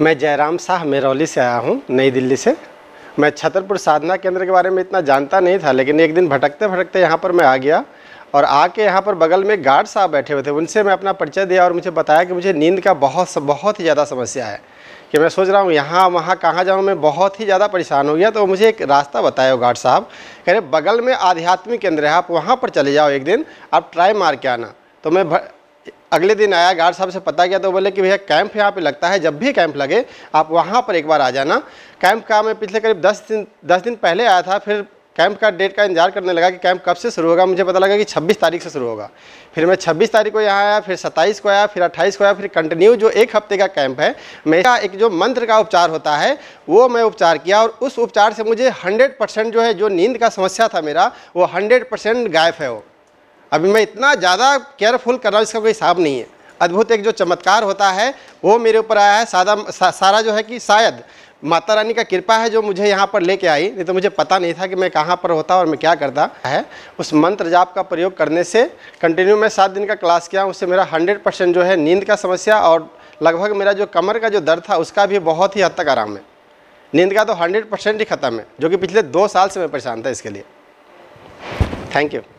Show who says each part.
Speaker 1: मैं जयराम शाह मेरौली से आया हूँ नई दिल्ली से मैं छतरपुर साधना केंद्र के बारे में इतना जानता नहीं था लेकिन एक दिन भटकते भटकते यहाँ पर मैं आ गया और आके यहाँ पर बगल में गार्ड साहब बैठे हुए थे उनसे मैं अपना परिचय दिया और मुझे बताया कि मुझे नींद का बहुत बहुत ही ज़्यादा समस्या है कि मैं सोच रहा हूँ यहाँ वहाँ कहाँ जाऊँ मैं बहुत ही ज़्यादा परेशान हो गया तो मुझे एक रास्ता बताया गार्ड साहब कह रहे बगल में आध्यात्मिक केंद्र है आप वहाँ पर चले जाओ एक दिन आप ट्राई मार के आना तो मैं अगले दिन आया गार्ड साहब से पता किया तो बोले कि भैया कैंप यहाँ पे लगता है जब भी कैंप लगे आप वहाँ पर एक बार आ जाना कैंप का मैं पिछले करीब दस दिन दस दिन पहले आया था फिर कैंप का डेट का इंतजार करने लगा कि कैंप कब से शुरू होगा मुझे पता लगा कि 26 तारीख से शुरू होगा फिर मैं 26 तारीख को यहाँ आया फिर 27 को आया फिर 28 को आया फिर कंटिन्यू जो एक हफ्ते का कैंप है मेरा एक जो मंत्र का उपचार होता है वो मैं उपचार किया और उस उपचार से मुझे 100 परसेंट जो है जो नींद का समस्या था मेरा वो हंड्रेड परसेंट गायब है वो अभी मैं इतना ज़्यादा केयरफुल कर रहा हूँ इसका कोई हिसाब नहीं है अद्भुत एक जो चमत्कार होता है वो मेरे ऊपर आया है सादा सा, सारा जो है कि शायद माता रानी का कृपा है जो मुझे यहाँ पर लेके आई नहीं तो मुझे पता नहीं था कि मैं कहाँ पर होता और मैं क्या करता है उस मंत्र जाप का प्रयोग करने से कंटिन्यू मैं सात दिन का क्लास किया उससे मेरा हंड्रेड परसेंट जो है नींद का समस्या और लगभग मेरा जो कमर का जो दर्द था उसका भी बहुत ही हद तक आराम है नींद का तो हंड्रेड परसेंट ही ख़त्म है जो कि पिछले दो साल से मैं परेशान था इसके लिए थैंक यू